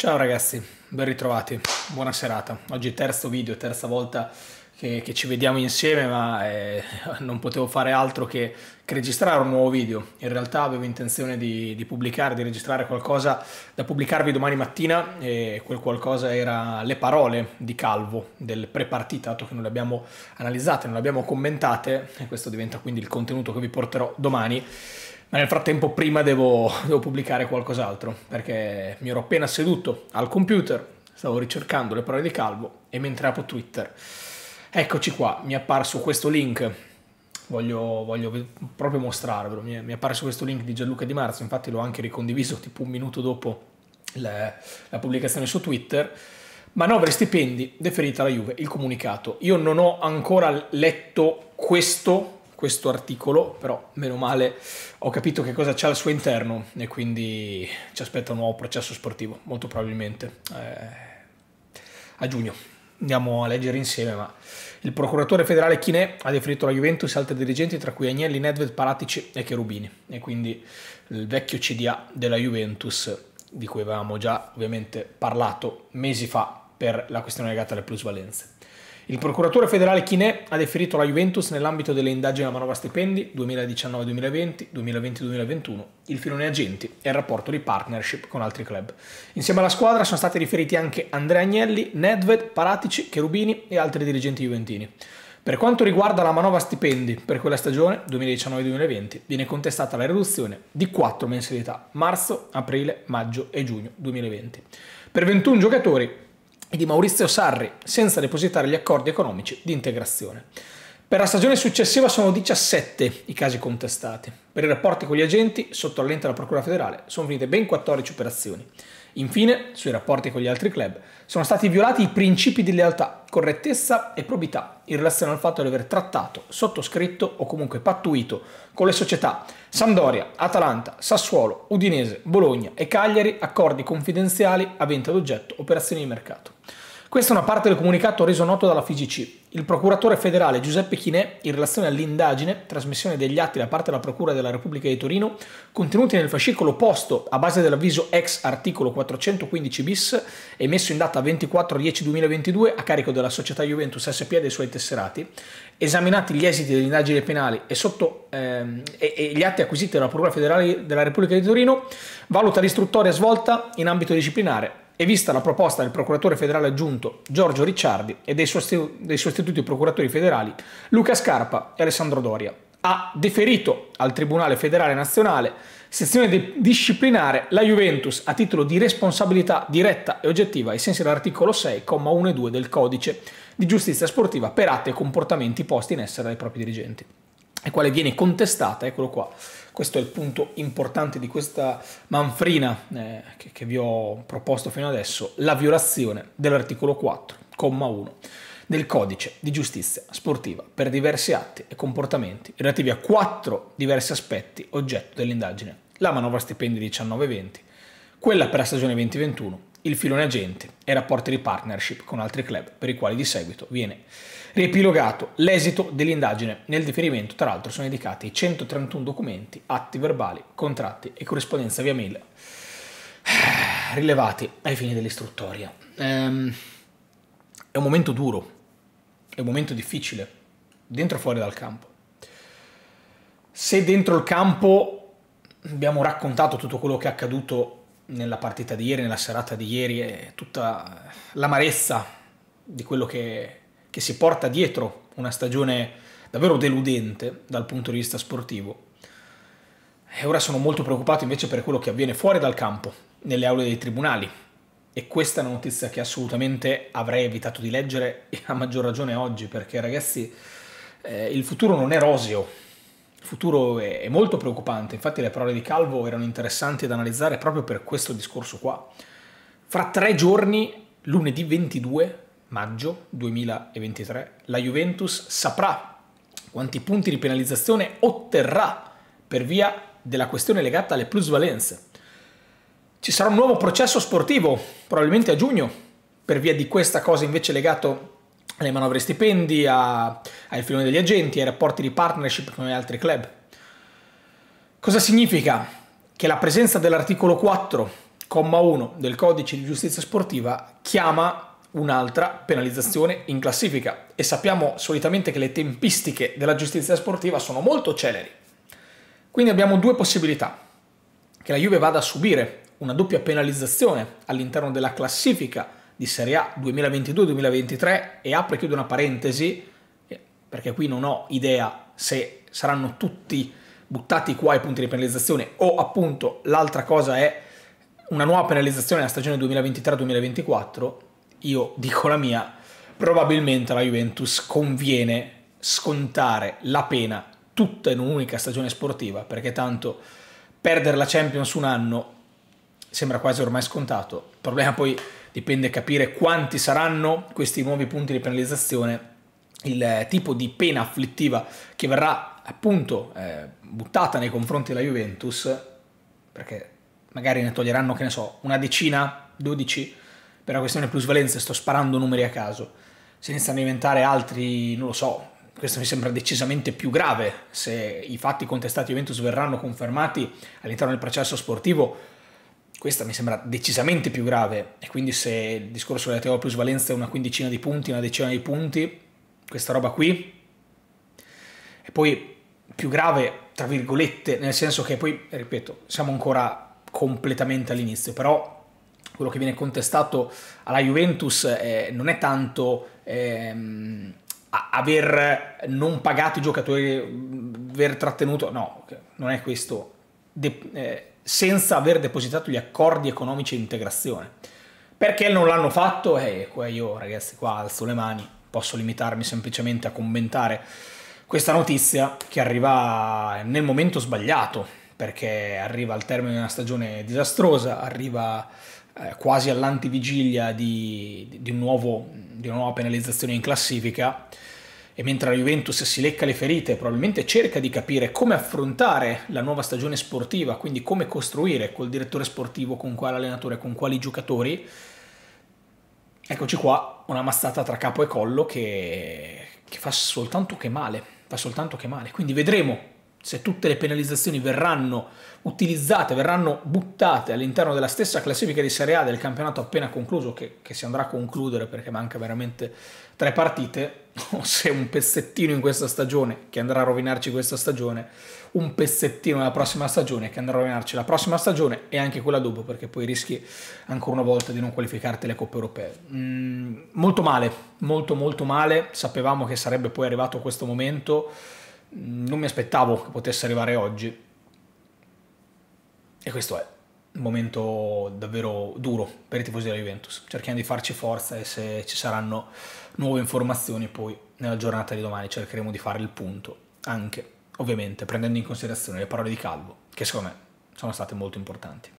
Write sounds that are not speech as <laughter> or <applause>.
Ciao ragazzi, ben ritrovati, buona serata. Oggi è terzo video, terza volta che, che ci vediamo insieme, ma eh, non potevo fare altro che, che, registrare un nuovo video. In realtà avevo intenzione di, di, pubblicare, di registrare qualcosa da pubblicarvi domani mattina e quel qualcosa era le parole di Calvo del prepartita, dato che non le abbiamo analizzate, non le abbiamo commentate e questo diventa quindi il contenuto che vi porterò domani ma nel frattempo prima devo, devo pubblicare qualcos'altro, perché mi ero appena seduto al computer, stavo ricercando le parole di Calvo e mentre apro Twitter, eccoci qua, mi è apparso questo link, voglio, voglio proprio mostrarvelo, mi è, mi è, apparso questo link di Gianluca Di Marzo, infatti l'ho anche ricondiviso tipo un minuto dopo le, la pubblicazione su Twitter, Manovre stipendi deferita alla Juve, il comunicato. Io non ho ancora letto questo questo articolo, però meno male ho capito che cosa c'è al suo interno e quindi ci aspetta un nuovo processo sportivo, molto probabilmente eh, a giugno. Andiamo a leggere insieme, ma il procuratore federale Chinè ha definito la Juventus e altri dirigenti, tra cui Agnelli, Nedved, Paratici e Cherubini, e quindi il vecchio CDA della Juventus, di cui avevamo già ovviamente parlato mesi fa per la questione legata alle plusvalenze. Il procuratore federale Chinè ha deferito alla Juventus nell'ambito delle indagini alla manovra stipendi 2019-2020, 2020-2021, il filone agenti e il rapporto di partnership con altri club. Insieme alla squadra sono stati riferiti anche Andrea Agnelli, Nedved, Paratici, Cherubini e altri dirigenti juventini. Per quanto riguarda la manovra stipendi per quella stagione 2019-2020 viene contestata la riduzione di 4 mensilità marzo, aprile, maggio e giugno 2020 per 21 giocatori di Maurizio Sarri senza depositare gli accordi economici di integrazione. Per la stagione successiva sono 17 i casi contestati. Per i rapporti con gli agenti, sotto la lente della Procura federale, sono finite ben 14 operazioni. Infine, sui rapporti con gli altri club, sono stati violati i principi di lealtà, correttezza e probità in relazione al fatto di aver trattato, sottoscritto o comunque pattuito con le società Sandoria, Atalanta, Sassuolo, Udinese, Bologna e Cagliari accordi confidenziali aventi ad oggetto operazioni di mercato. Questa è una parte del comunicato reso noto dalla FIGC. Il procuratore federale Giuseppe Chinè, in relazione all'indagine, trasmissione degli atti da parte della Procura della Repubblica di Torino, contenuti nel fascicolo posto a base dell'avviso ex articolo 415 bis, emesso in data 24-10-2022 a carico della società Juventus SPA e dei suoi tesserati, esaminati gli esiti dell'indagine penale e, sotto, ehm, e, e gli atti acquisiti dalla Procura federale della Repubblica di Torino, valuta l'istruttoria svolta in ambito disciplinare e vista la proposta del procuratore federale aggiunto Giorgio Ricciardi e dei, sostitu dei sostituti procuratori federali Luca Scarpa e Alessandro Doria, ha deferito al Tribunale Federale Nazionale, sezione disciplinare, la Juventus a titolo di responsabilità diretta e oggettiva ai sensi dell'articolo 6,1 e 2 del Codice di Giustizia Sportiva per atti e comportamenti posti in essere dai propri dirigenti e quale viene contestata, eccolo qua. Questo è il punto importante di questa manfrina eh, che, che vi ho proposto fino adesso, la violazione dell'articolo 4,1 del codice di giustizia sportiva per diversi atti e comportamenti relativi a quattro diversi aspetti oggetto dell'indagine. La manovra stipendi 19-20, quella per la stagione 2021 il filone agente e rapporti di partnership con altri club per i quali di seguito viene riepilogato l'esito dell'indagine. Nel deferimento, tra l'altro, sono indicati i 131 documenti, atti verbali, contratti e corrispondenza via mail <sighs> rilevati ai fini dell'istruttoria. Ehm, è un momento duro, è un momento difficile, dentro e fuori dal campo. Se dentro il campo abbiamo raccontato tutto quello che è accaduto nella partita di ieri, nella serata di ieri, è tutta l'amarezza di quello che, che si porta dietro una stagione davvero deludente dal punto di vista sportivo. E ora sono molto preoccupato invece per quello che avviene fuori dal campo, nelle aule dei tribunali. E questa è una notizia che assolutamente avrei evitato di leggere e <laughs> a maggior ragione oggi, perché ragazzi eh, il futuro non è roseo futuro è, molto preoccupante, infatti le parole di Calvo erano interessanti da analizzare proprio per questo discorso qua. Fra tre giorni, lunedì 22 maggio 2023, la Juventus saprà quanti punti di penalizzazione otterrà per via della questione legata alle plusvalenze. Ci sarà un nuovo processo sportivo, probabilmente a giugno, per via di questa cosa invece legato le manovre stipendi, a, ai filoni degli agenti, ai rapporti di partnership con gli altri club. Cosa significa? Che la presenza dell'articolo 4,1 del codice di giustizia sportiva chiama un'altra penalizzazione in classifica e sappiamo solitamente che le tempistiche della giustizia sportiva sono molto celeri. Quindi abbiamo due possibilità, che la Juve vada a subire una doppia penalizzazione all'interno della classifica di Serie A 2022-2023 e apro e chiudo una parentesi eh, perché qui non ho idea se saranno tutti buttati qua i punti di penalizzazione o appunto l'altra cosa è una nuova penalizzazione nella stagione 2023-2024 io dico la mia probabilmente alla Juventus conviene scontare la pena tutta in un'unica stagione sportiva perché tanto perdere la Champions un anno sembra quasi ormai scontato il problema poi dipende capire quanti saranno questi nuovi punti di penalizzazione, il eh, tipo di pena afflittiva che verrà appunto eh, buttata nei confronti della Juventus, perché magari ne toglieranno, che ne so, una decina, 12, per la questione plusvalenza, sto sparando numeri a caso, se iniziano a diventare altri, non lo so, questo mi sembra decisamente più grave, se i fatti contestati Juventus verranno confermati all'interno del processo sportivo, questa mi sembra decisamente più grave e quindi se il discorso della relativo plus valenza è una quindicina di punti, una decina di punti, questa roba qui e poi più grave tra virgolette, nel senso che poi, ripeto, siamo ancora completamente all'inizio, però quello che viene contestato alla Juventus eh, non è tanto ehm, aver non pagato i giocatori, mm, aver trattenuto, no, non è questo de- eh, senza aver depositato gli accordi economici di integrazione. Perché non l'hanno fatto? eh, io ragazzi qua alzo le mani, posso limitarmi semplicemente a commentare questa notizia che arriva nel momento sbagliato, perché arriva al termine di una stagione disastrosa, arriva eh, quasi all'antivigilia di, di, di, nuovo, di una nuova penalizzazione in classifica e mentre la Juventus si lecca le ferite probabilmente cerca di capire come affrontare la nuova stagione sportiva, quindi come costruire col direttore sportivo, con quale allenatore, con quali giocatori, eccoci qua, una mazzata tra capo e collo che, che fa soltanto che male, fa soltanto che male. Quindi vedremo se tutte le penalizzazioni verranno utilizzate, verranno buttate all'interno della stessa classifica di Serie A del campionato appena concluso, che, che si andrà a concludere perché manca veramente tre partite, <laughs> o se un pezzettino in questa stagione che andrà a rovinarci questa stagione, un pezzettino nella prossima stagione che andrà a rovinarci la prossima stagione e anche quella dopo, perché poi rischi ancora una volta di non qualificarti alle coppe europee. Mm, molto male, molto molto male, sapevamo che sarebbe poi arrivato questo momento non mi aspettavo che potesse arrivare oggi. E questo è un momento davvero duro per i tifosi della Juventus. Cerchiamo di farci forza e se ci saranno nuove informazioni poi nella giornata di domani cercheremo di fare il punto, anche ovviamente prendendo in considerazione le parole di Calvo, che secondo me sono state molto importanti.